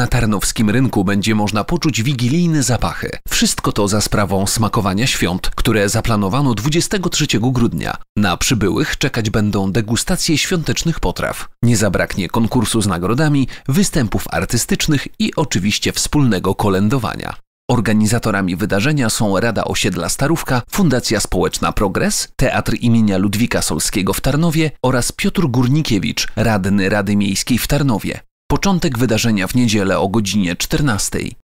Na tarnowskim rynku będzie można poczuć wigilijne zapachy. Wszystko to za sprawą smakowania świąt, które zaplanowano 23 grudnia. Na przybyłych czekać będą degustacje świątecznych potraw. Nie zabraknie konkursu z nagrodami, występów artystycznych i oczywiście wspólnego kolędowania. Organizatorami wydarzenia są Rada Osiedla Starówka, Fundacja Społeczna Progres, Teatr imienia Ludwika Solskiego w Tarnowie oraz Piotr Górnikiewicz, radny Rady Miejskiej w Tarnowie. Początek wydarzenia w niedzielę o godzinie 14.